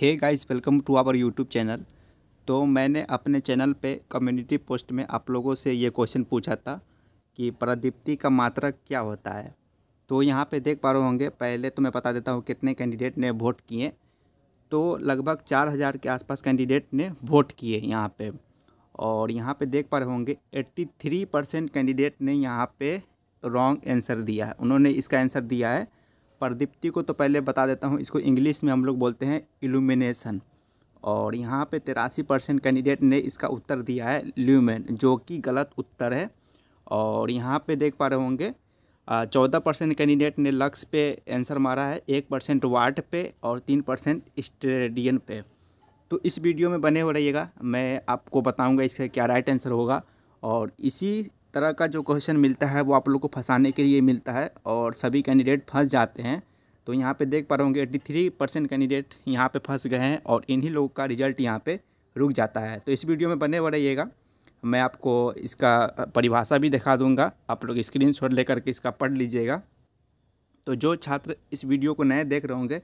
hey guys welcome to our YouTube channel तो मैंने अपने चैनल पे कम्युनिटी पोस्ट में आप लोगों से ये क्वेश्चन पूछा था कि प्रदीप्ति का मात्रक क्या होता है तो यहाँ पे देख पा रहे होंगे पहले तो मैं बता देता हूँ कितने कैंडिडेट ने वोट किए तो लगभग चार हज़ार के आसपास कैंडिडेट ने वोट किए यहाँ पे और यहाँ पर देख पा रहे होंगे एट्टी थ्री परसेंट कैंडिडेट ने यहाँ पर रॉन्ग आंसर दिया है उन्होंने इसका आंसर दिया है प्रदीप्ति को तो पहले बता देता हूँ इसको इंग्लिश में हम लोग बोलते हैं इल्यूमिनेशन और यहाँ पे तिरासी परसेंट कैंडिडेट ने इसका उत्तर दिया है ल्यूमेन जो कि गलत उत्तर है और यहाँ पे देख पा रहे होंगे चौदह परसेंट कैंडिडेट ने लक्स पे आंसर मारा है एक परसेंट वाट पे और तीन परसेंट स्टेडियन पे तो इस वीडियो में बने हो रहिएगा मैं आपको बताऊंगा इसका क्या राइट आंसर होगा और इसी तरह का जो क्वेश्चन मिलता है वो आप लोग को फंसाने के लिए मिलता है और सभी कैंडिडेट फंस जाते हैं तो यहाँ पे देख पा रहे होंगे एट्टी थ्री परसेंट कैंडिडेट यहाँ पे फंस गए हैं और इन्हीं लोगों का रिजल्ट यहाँ पे रुक जाता है तो इस वीडियो में बने बढ़िएगा मैं आपको इसका परिभाषा भी दिखा दूँगा आप लोग स्क्रीन शॉट लेकर के इसका पढ़ लीजिएगा तो जो छात्र इस वीडियो को नए देख रहे होंगे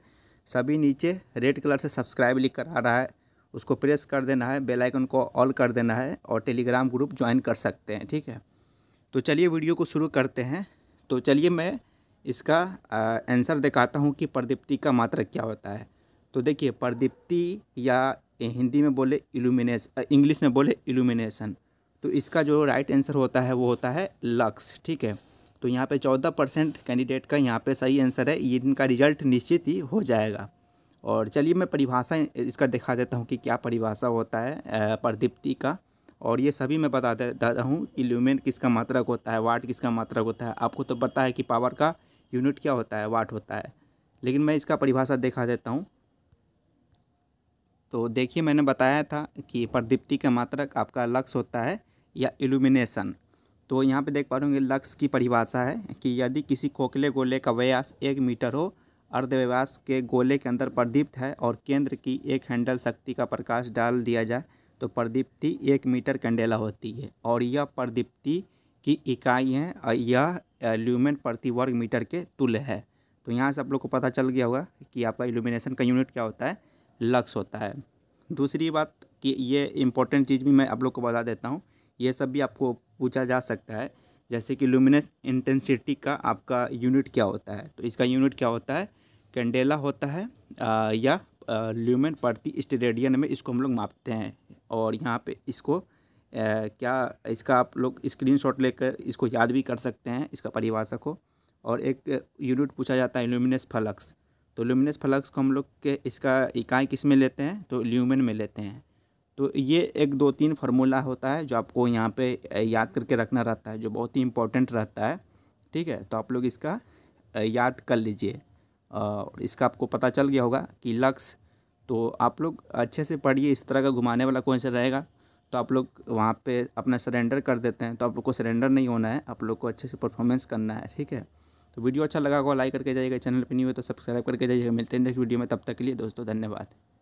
सभी नीचे रेड कलर से सब्सक्राइब लिख कर आ रहा है उसको प्रेस कर देना है बेल आइकन को ऑल कर देना है और टेलीग्राम ग्रुप ज्वाइन कर सकते हैं ठीक है तो चलिए वीडियो को शुरू करते हैं तो चलिए मैं इसका आंसर दिखाता हूँ कि प्रदीप्ति का मात्रा क्या होता है तो देखिए प्रदीप्ति या हिंदी में बोले इल्यूमिनेशन इंग्लिश में बोले इल्यूमिनेशन तो इसका जो राइट आंसर होता है वो होता है लक्स ठीक है तो यहाँ पे चौदह परसेंट कैंडिडेट का यहाँ पे सही आंसर है इनका रिजल्ट निश्चित ही हो जाएगा और चलिए मैं परिभाषा इसका दिखा देता हूँ कि क्या परिभाषा होता है प्रदीप्ति का और ये सभी मैं बता देता हूँ कि ल्यूमेन किसका मात्रक होता है वाट किसका मात्रक होता है आपको तो पता है कि पावर का यूनिट क्या होता है वाट होता है लेकिन मैं इसका परिभाषा देखा देता हूँ तो देखिए मैंने बताया था कि प्रदीप्ति का मात्रक आपका लक्स होता है या इल्यूमिनेशन तो यहाँ पे देख पा रहे होंगे लक्स की परिभाषा है कि यदि किसी खोखले गोले का व्यास एक मीटर हो अर्धव्यास के गोले के अंदर प्रदीप्त है और केंद्र की एक हैंडल शक्ति का प्रकाश डाल दिया जाए तो प्रदीप्ति एक मीटर कैंडेला होती है और यह प्रदीप्ति की इकाई है और यह ल्यूमेन प्रति वर्ग मीटर के तुल्य है तो यहाँ से आप लोग को पता चल गया होगा कि आपका इल्यूमिनेशन का यूनिट क्या होता है लक्स होता है दूसरी बात कि ये इंपॉर्टेंट चीज़ भी मैं आप लोग को बता देता हूँ ये सब भी आपको पूछा जा सकता है जैसे कि लुमिनस इंटेंसिटी का आपका यूनिट क्या होता है तो इसका यूनिट क्या होता है कैंडेला होता है आ, या ल्यूमेन प्रति स्टेडियन में इसको हम लोग मापते हैं और यहाँ पे इसको ए, क्या इसका आप लोग स्क्रीन शॉट लेकर इसको याद भी कर सकते हैं इसका परिभाषा को और एक यूनिट पूछा जाता है ल्यूमिनस फलक्स तो ल्यूमिनस फलक्स को हम लोग के इसका इकाई किस में लेते हैं तो ल्यूमिन में लेते हैं तो ये एक दो तीन फार्मूला होता है जो आपको यहाँ पर याद करके रखना रहता है जो बहुत ही इम्पोर्टेंट रहता है ठीक है तो आप लोग इसका याद कर लीजिए और इसका आपको पता चल गया होगा कि लक्स तो आप लोग अच्छे से पढ़िए इस तरह का घुमाने वाला क्वेश्चन रहेगा तो आप लोग वहाँ पे अपना सरेंडर कर देते हैं तो आप लोग को सरेंडर नहीं होना है आप लोग को अच्छे से परफॉर्मेंस करना है ठीक है तो वीडियो अच्छा लगा होगा लाइक करके जाइएगा चैनल पर नहीं हुए तो सब्सक्राइब करके जाइएगा मिलते हैं नेक्स्ट वीडियो में तब तक के लिए दोस्तों धन्यवाद